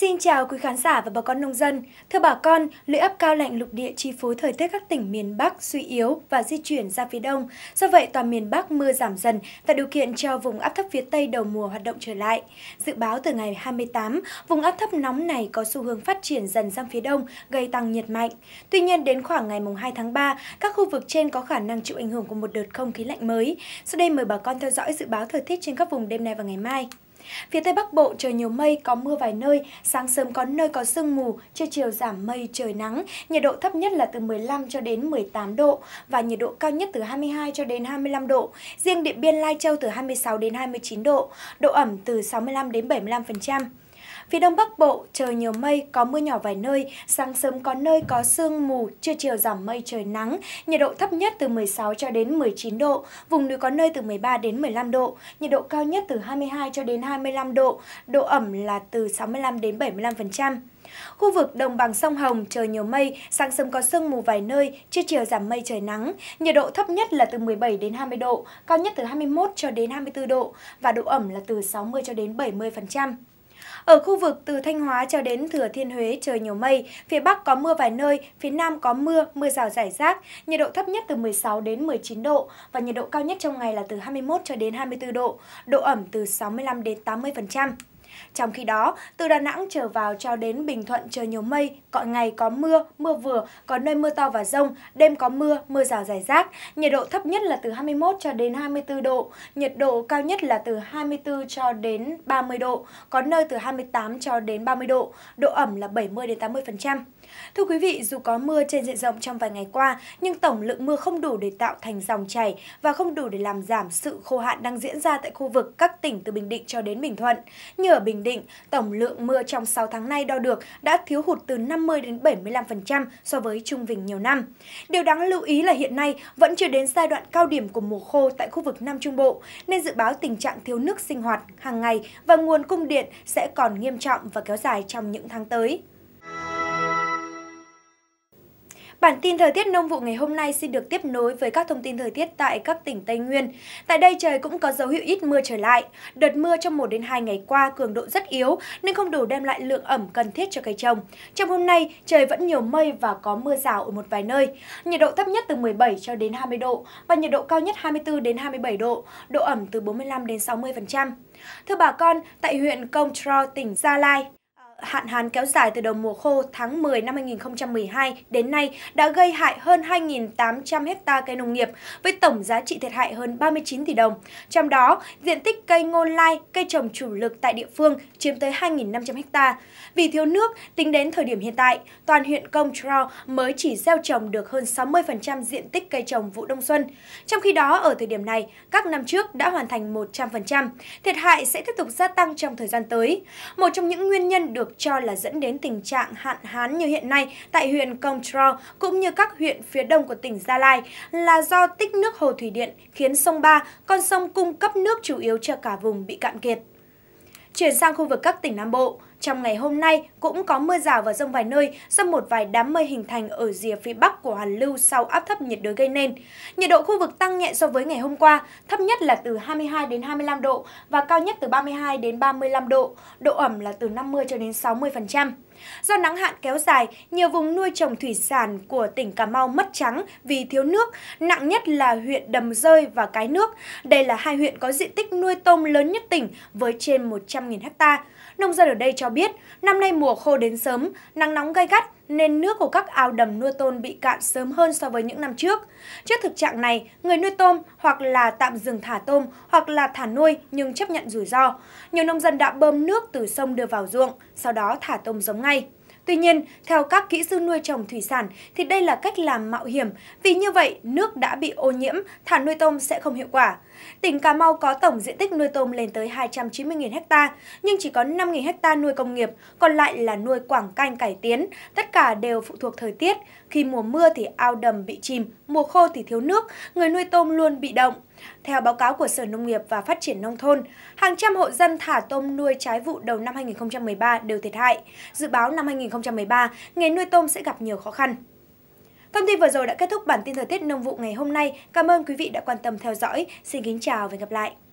Xin chào quý khán giả và bà con nông dân. Thưa bà con, lưỡi áp cao lạnh lục địa chi phối thời tiết các tỉnh miền Bắc suy yếu và di chuyển ra phía đông. Do vậy, toàn miền Bắc mưa giảm dần, và điều kiện cho vùng áp thấp phía Tây đầu mùa hoạt động trở lại. Dự báo từ ngày 28, vùng áp thấp nóng này có xu hướng phát triển dần sang phía đông, gây tăng nhiệt mạnh. Tuy nhiên, đến khoảng ngày 2 tháng 3, các khu vực trên có khả năng chịu ảnh hưởng của một đợt không khí lạnh mới. Sau đây mời bà con theo dõi dự báo thời tiết trên các vùng đêm nay và ngày mai. Phía Tây Bắc Bộ trời nhiều mây, có mưa vài nơi, sáng sớm có nơi có sương mù, trưa chiều giảm mây, trời nắng, nhiệt độ thấp nhất là từ 15 cho đến 18 độ và nhiệt độ cao nhất từ 22 cho đến 25 độ, riêng Điện Biên Lai Châu từ 26 đến 29 độ, độ ẩm từ 65 đến 75%. Phía Đông Bắc Bộ, trời nhiều mây, có mưa nhỏ vài nơi, sáng sớm có nơi có sương mù, trưa chiều giảm mây trời nắng, nhiệt độ thấp nhất từ 16 cho đến 19 độ, vùng núi có nơi từ 13 đến 15 độ, nhiệt độ cao nhất từ 22 cho đến 25 độ, độ ẩm là từ 65 đến 75%. Khu vực đồng bằng sông Hồng trời nhiều mây, sáng sớm có sương mù vài nơi, trưa chiều giảm mây trời nắng, nhiệt độ thấp nhất là từ 17 đến 20 độ, cao nhất từ 21 cho đến 24 độ và độ ẩm là từ 60 cho đến 70%. Ở khu vực từ Thanh Hóa cho đến Thừa Thiên Huế trời nhiều mây, phía Bắc có mưa vài nơi, phía Nam có mưa, mưa rào rải rác, nhiệt độ thấp nhất từ 16 đến 19 độ và nhiệt độ cao nhất trong ngày là từ 21 cho đến 24 độ, độ ẩm từ 65 đến 80%. Trong khi đó, từ Đà Nẵng trở vào cho đến Bình Thuận trời nhiều mây, cọi ngày có mưa, mưa vừa, có nơi mưa to và rông, đêm có mưa, mưa rào rải rác. Nhiệt độ thấp nhất là từ 21 cho đến 24 độ, nhiệt độ cao nhất là từ 24 cho đến 30 độ, có nơi từ 28 cho đến 30 độ, độ ẩm là 70 đến 80%. Thưa quý vị, dù có mưa trên diện rộng trong vài ngày qua, nhưng tổng lượng mưa không đủ để tạo thành dòng chảy và không đủ để làm giảm sự khô hạn đang diễn ra tại khu vực các tỉnh từ Bình Định cho đến Bình Thuận. Như ở Bình Định, tổng lượng mưa trong 6 tháng nay đo được đã thiếu hụt từ 50 đến 75% so với trung bình nhiều năm. Điều đáng lưu ý là hiện nay vẫn chưa đến giai đoạn cao điểm của mùa khô tại khu vực Nam Trung Bộ, nên dự báo tình trạng thiếu nước sinh hoạt hàng ngày và nguồn cung điện sẽ còn nghiêm trọng và kéo dài trong những tháng tới. Bản tin thời tiết nông vụ ngày hôm nay xin được tiếp nối với các thông tin thời tiết tại các tỉnh Tây Nguyên. Tại đây trời cũng có dấu hiệu ít mưa trở lại. Đợt mưa trong 1 đến 2 ngày qua cường độ rất yếu nên không đủ đem lại lượng ẩm cần thiết cho cây trồng. Trong hôm nay trời vẫn nhiều mây và có mưa rào ở một vài nơi. Nhiệt độ thấp nhất từ 17 cho đến 20 độ và nhiệt độ cao nhất 24 đến 27 độ, độ ẩm từ 45 đến 60%. Thưa bà con, tại huyện Công Tro, tỉnh Gia Lai, hạn hán kéo dài từ đầu mùa khô tháng 10 năm 2012 đến nay đã gây hại hơn 2.800 hecta cây nông nghiệp với tổng giá trị thiệt hại hơn 39 tỷ đồng. Trong đó, diện tích cây ngô lai, cây trồng chủ lực tại địa phương chiếm tới 2.500 hecta. Vì thiếu nước, tính đến thời điểm hiện tại, toàn huyện Công Trao mới chỉ gieo trồng được hơn 60% diện tích cây trồng vụ đông xuân. Trong khi đó, ở thời điểm này, các năm trước đã hoàn thành 100%. Thiệt hại sẽ tiếp tục gia tăng trong thời gian tới. Một trong những nguyên nhân được cho là dẫn đến tình trạng hạn hán như hiện nay tại huyện Công Trò cũng như các huyện phía đông của tỉnh Gia Lai là do tích nước hồ thủy điện khiến sông Ba, con sông cung cấp nước chủ yếu cho cả vùng bị cạn kiệt. Chuyển sang khu vực các tỉnh Nam Bộ, trong ngày hôm nay cũng có mưa rào và rông vài nơi do một vài đám mây hình thành ở rìa phía bắc của hoàn lưu sau áp thấp nhiệt đới gây nên. Nhiệt độ khu vực tăng nhẹ so với ngày hôm qua, thấp nhất là từ 22 đến 25 độ và cao nhất từ 32 đến 35 độ, độ ẩm là từ 50 cho đến 60%. Do nắng hạn kéo dài, nhiều vùng nuôi trồng thủy sản của tỉnh Cà Mau mất trắng vì thiếu nước, nặng nhất là huyện Đầm Rơi và Cái Nước. Đây là hai huyện có diện tích nuôi tôm lớn nhất tỉnh với trên 100.000 ha. Nông dân ở đây cho biết, năm nay mùa khô đến sớm, nắng nóng gay gắt nên nước của các ao đầm nuôi tôm bị cạn sớm hơn so với những năm trước. Trước thực trạng này, người nuôi tôm hoặc là tạm dừng thả tôm hoặc là thả nuôi nhưng chấp nhận rủi ro. Nhiều nông dân đã bơm nước từ sông đưa vào ruộng, sau đó thả tôm giống ngay. Tuy nhiên, theo các kỹ sư nuôi trồng thủy sản thì đây là cách làm mạo hiểm vì như vậy nước đã bị ô nhiễm, thả nuôi tôm sẽ không hiệu quả. Tỉnh Cà Mau có tổng diện tích nuôi tôm lên tới 290.000 ha, nhưng chỉ có 5.000 ha nuôi công nghiệp, còn lại là nuôi quảng canh cải tiến, tất cả đều phụ thuộc thời tiết. Khi mùa mưa thì ao đầm bị chìm, mùa khô thì thiếu nước, người nuôi tôm luôn bị động. Theo báo cáo của Sở Nông nghiệp và Phát triển Nông thôn, hàng trăm hộ dân thả tôm nuôi trái vụ đầu năm 2013 đều thiệt hại. Dự báo năm 2013, nghề nuôi tôm sẽ gặp nhiều khó khăn. Thông tin vừa rồi đã kết thúc bản tin thời tiết nông vụ ngày hôm nay. Cảm ơn quý vị đã quan tâm theo dõi. Xin kính chào và hẹn gặp lại.